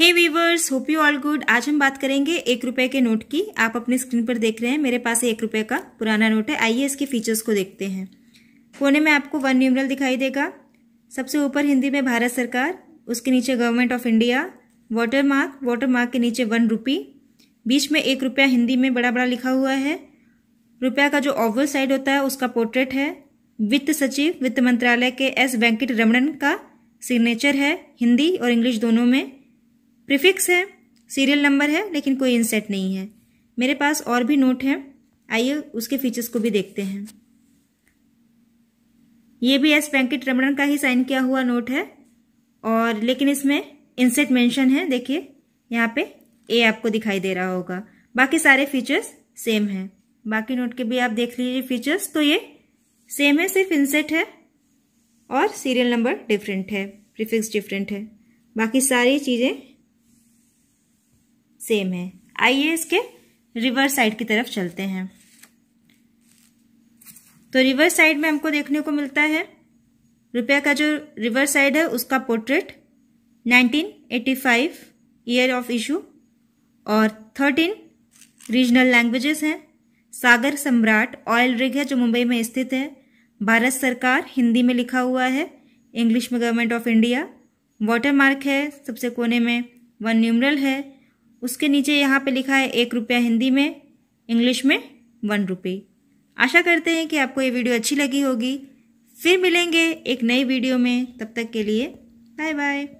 hey viewers hope you all good आज हम बात करेंगे एक रुपए के नोट की आप अपने स्क्रीन पर देख रहे हैं मेरे पास एक रुपए का पुराना नोट है आइए इसके फीचर्स को देखते हैं कोने में आपको वन न्यूमरल दिखाई देगा सबसे ऊपर हिंदी में भारत सरकार उसके नीचे government of India watermark watermark के नीचे वन रुपी बीच में एक रुपया हिंदी में बड़ा बड़ा लिखा हुआ है रुपया का जो ऑवर साइड होता है उसका पोर्ट्रेट है वित्त सचिव वित्त मंत्रालय के एस वेंकट रमणन का सिग्नेचर है हिंदी और इंग्लिश दोनों में प्रीफिक्स है सीरियल नंबर है लेकिन कोई इंसेट नहीं है मेरे पास और भी नोट हैं आइए उसके फीचर्स को भी देखते हैं ये भी एस वेंकट रमणन का ही साइन किया हुआ नोट है और लेकिन इसमें इनसेट मेंशन है देखिए यहाँ पे ए आपको दिखाई दे रहा होगा बाकी सारे फीचर्स सेम हैं बाकी नोट के भी आप देख लीजिए फीचर्स तो ये सेम है सिर्फ इनसेट है और सीरियल नंबर डिफरेंट है प्रीफिक्स डिफरेंट है बाकी सारी चीज़ें सेम है आइए इसके रिवर्स साइड की तरफ चलते हैं तो रिवर्स साइड में हमको देखने को मिलता है रुपया का जो रिवर्स साइड है उसका पोर्ट्रेट 1985 ईयर ऑफ इशू और 13 रीजनल लैंग्वेजेस हैं सागर सम्राट ऑयल रिग है जो मुंबई में स्थित है भारत सरकार हिंदी में लिखा हुआ है इंग्लिश में गवर्नमेंट ऑफ इंडिया वाटरमार्क है सबसे कोने में वन न्यूमरल है उसके नीचे यहाँ पे लिखा है एक रुपया हिंदी में इंग्लिश में वन रुपी आशा करते हैं कि आपको ये वीडियो अच्छी लगी होगी फिर मिलेंगे एक नई वीडियो में तब तक के लिए बाय बाय